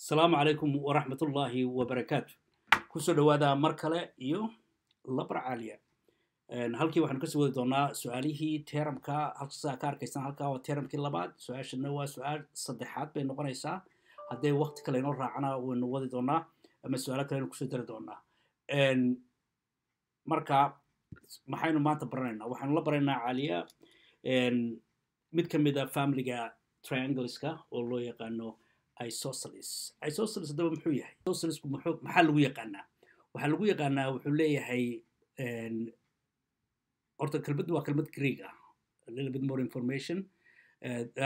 asalaamu calaykum waraxmat ullaahi wabarakaatu kusoo dhawaada mar kale iyo labra caaliya halkii waxaanu kasoo wadi doonaa su-aalihii teramka halkasaa ka arkaysaan halkaa waa teramkii labaad su-aashana waa su-aal saddexaad bay noqonaysaa hadday wakti kale inoo raacana waynu wadi doonaa ama su-aalo kale aynu kusoo dari doonaa marka maxaynu maanta baranaynaa waxaanu la baranaynaa caaliya mid ka mid a ah familiga triangleska oo loo yaqaano isosceles isosceles haddaba muxuu yahay isosceles maxaa lagu yaqaanaa waxaa lagu yaqaanaa wuxuu leeyahay horta kelmaddu waa kelmad greeg ah a little bit more information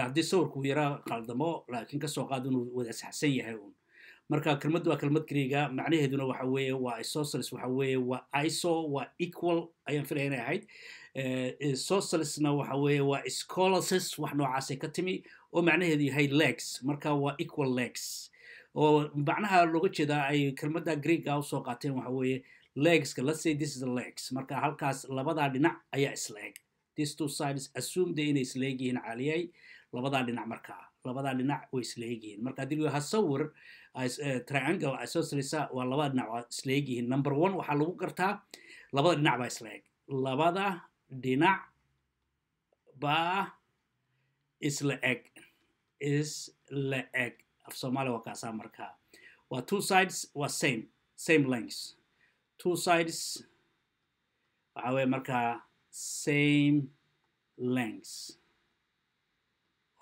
haddii sawirku uu yaraa qaldamo laakiin kasoo qaad inuu wada saxsan yahay uun marka kelmaddu waa kelmad greega macnaheeduna waxa weeye waa isosceles waxa weeye waa iso waa equal ayaan filaya inay ahayd socialisna waxa weeye waa scholars wax noocaasay ka timi oo macnaheedu yahay legs marka waa equal legs oo macnaha looga jeedaa ay kelmadda greega usoo qaateen waxa weeye legska let's this is the legs marka halkaas labadaa dhinac ayaa isleeg these two sides assumed inay isleeg yihiin caaliyay labadaa dhinac markaa labadaa dhinac way isleeg yihiin marka haddii laha sawir triangle isoscelisa waa labada dhinac waa isleeg yihiin number one waxaa lagu gartaa labada dhinac baa isleeg labada dhinac baa isla eg isla eg af soomaaliya waa kaasaa markaa waa two sides waa same same length two sides waxa weeye markaa same length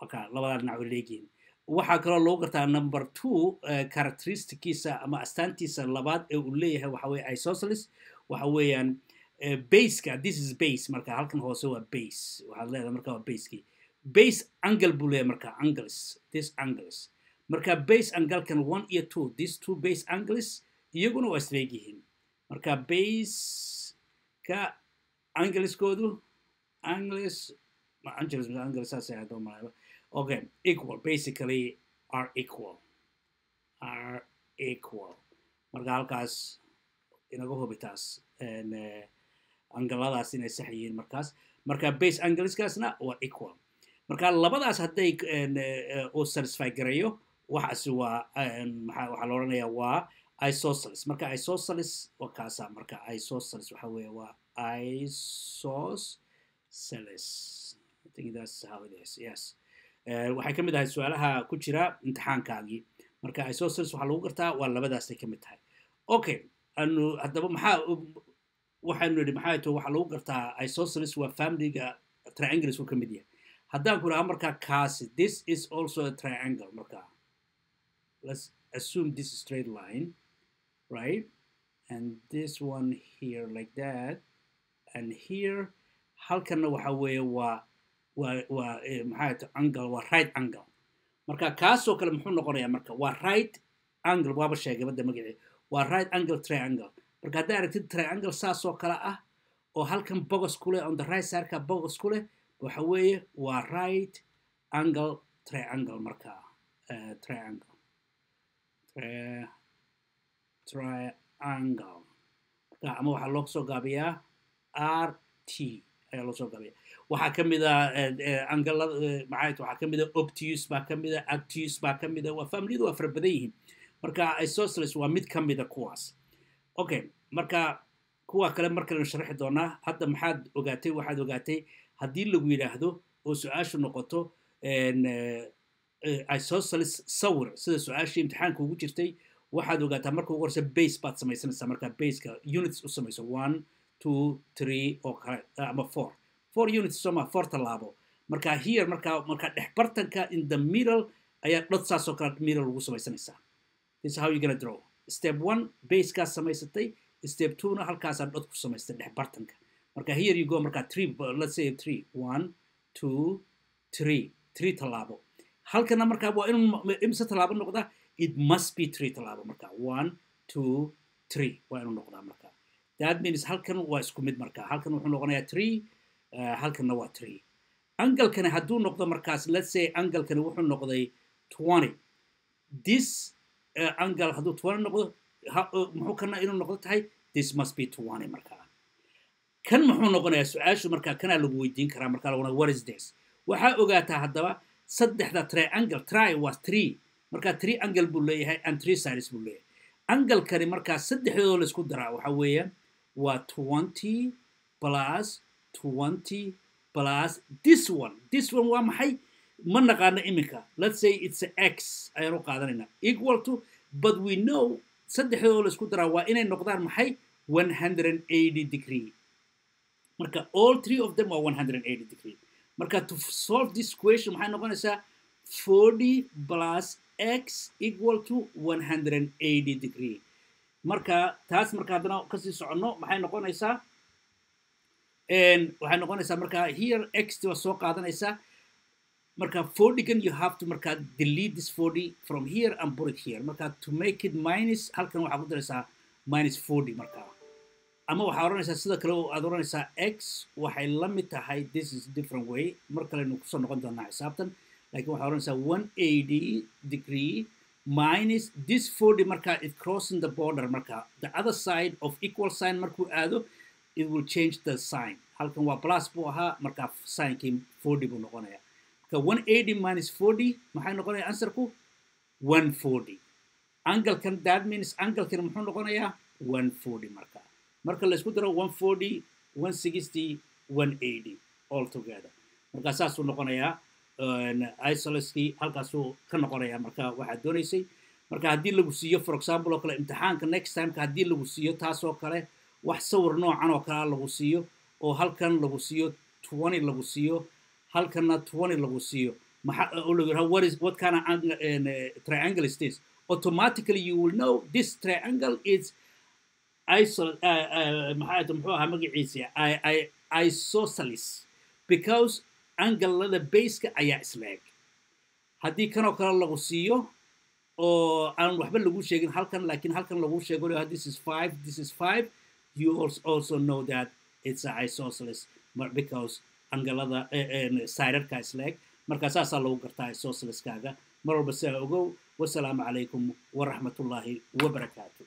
waka labadaa dhinac way leegyihiin waxaa kaloo lagu gartaa number two eh, characteristikiisa ama astaantiisa labaad ee uu leeyahay waxa weye isosceles waxa weeyaan Eh, baska this is base marka halkan hoose waa base waxaad leedahay marka waa baskii base angle buu leeyahay marka angles this angles marka base angalkan one iyo two this two base angles iyaguna waa isleeg yihiin marka baseka angleskoodu angles angles angles saasay malaaba okay equal basically are equal are equal marka halkaas inaga hubitaas and uh, angaladaas inay sax yihiin markaas marka base angliskaasna waa equal marka labadaas hadday e, e, u satisfy garayo waxaasi waa waxaa la odhanayaa waa isosceles marka isosceles waa kaasa marka isosceles waxa weeye waa isosceles e, waxay ka mid ahay su-aalaha ku jira imtixaankaagii marka isosceles waxaa lagu gartaa waa labadaasay ka mid tahay okay anu haddaba maxaa waxaanu nidhi maxay to waxaa lagu gartaa isosceles waa familiga triangles uu ka mid yahay haddaan ku dhaha markaa kaasi this is also a triangle markaa let's assume this straight line right and this one here like that and here halkanna waxa weeye waa waa waa eh, maxay to angle waa right angle marka kaasoo kale muxuu noqonayaa marka waa right angle waaba sheegay badda magacii waa right angle triangle marka haddaa aragtid triangle saas oo kale ah oo halkan bogus ku leh on the right sarka bogus ku leh waxa weeye waa right angle triangle markaa eh, triangle eh, triangle marka ama waxaa loo soo gaabiyaa r t ayaa loo soo gaabiyaa waxaa ka mid a ah, eh, angalada maxay waxaa ka mid a ah obtus baa ka mid a ah actus baa ka mid a waa familiyadu waa fara badan yihiin marka isosceles waa mid ka mid a kuwaas okay marka kuwa kale mar kalenu sharxi doonaa hadda maxaad ogaatay waxaad ogaatay haddii lagu yidhaahdo oo su-aashu noqoto eh, isosales sawir sida su-aashii imtixaanka ugu jirtay waxaad ogaataa marka ugu horeysa base baad samaysanaysaa markaa baseka units u samayso one two three oo kale ah, ama four four units soma four tallaabo marka here markaa markaa dhexbartanka in the middle ayaa dhod saasoo kale middle ugu samaysanaysaa this how you gonna draw step one basekaa samaysatay step na halkaasaa dhod ku samaystay dhex bartanka marka here you go markaa three let's say three one two three three tallaabo halkana markaa waa inuu imse talaabo noqdaa it must be three talaabo marka one two three waa inuu noqdaa marka that means halkan waa isku mid markaa halkan wuxuu noqonayaa three uh, halkanna waa three angalkani hadduu noqdo markaas let's say angalkani wuxuu noqday twenty this angal hadduu tuane noqdo muxuu kana inuu noqdo tahay this must be tuane markaa kan muxuu noqonayaa su-aashu markaa kanaa lagu weydiin karaa markaa laguna what is this waxaa ogaataa haddaba saddexda triangle tri was three markaa three angle buu leeyahay and three sides buu leeyahay angalkani markaa saddexdoodoo laisku daraa waxa weeya waa twenty plus twenty plus this one this one waa maxay ma naqaano iminka let's say it's x ayaan u qaadanayna equal to but we know saddexdoodoo la isku daraa waa inay noqdaan maxay one hundred eighty degree marka all three of them are one hundred eighty degree marka to solve this question maxay noqonaysaa forty plus x equal to one hundred eighty degree marka taas marka haddana kasii soconno maxay noqonaysaa waxay noqonaysaa marka here x waa soo qaadanaysaa marka fordigan you have to markaa delete this fordy from here and put it here marka to make it minus halkan waxaa ku daraysaa minus fordy markaa ama waxaa odhanaysaa sida kale aad odhanaysaa x waxay la tahay this is different way mar kalenu kusoo noqon doonaa xisaabtan laakiin waxaa odhanaysaa one eighty degree minus this fordy markaa it crossing the border markaa the other side of equal sign markuu aado it will change the sign halkan waa plus buu ahaa markaa signkii fordy buu noqonayaa ka minus maxay noqonayaa ansarku one forty anglekan that muxuu noqonayaa one marka marka laysku daro one marka saasuu noqonayaa isoleskii halkaasuu ka noqonayaa marka waxaad doonaysay marka haddii lagu siiyo for example oo kale imtixaanka next timeka haddii lagu siiyo taasoo kale wax sawir noocan oo kalea lagu siiyo oo halkan lagu siiyo twenty lagu siiyo halkana twenty lagu siiyo what eh, triangle is automatically you will know this triangle is isol eh, eh, maxaa muxuu ahaa magaciisa isosceles because angalada baska ayaa isleeg haddii kanoo kale lagu siiyo oo aan waxba lagu sheegin halkan lakin halkan lagu sheego oh, this is five this is five you also know that it's a isosceles because cangalada sayrarkaas leeg marka saasaa lagu gartaa soosliskaaga mar walba sidaa ogow wasalaamu calaykum waraxmatullaahi wabarakaatu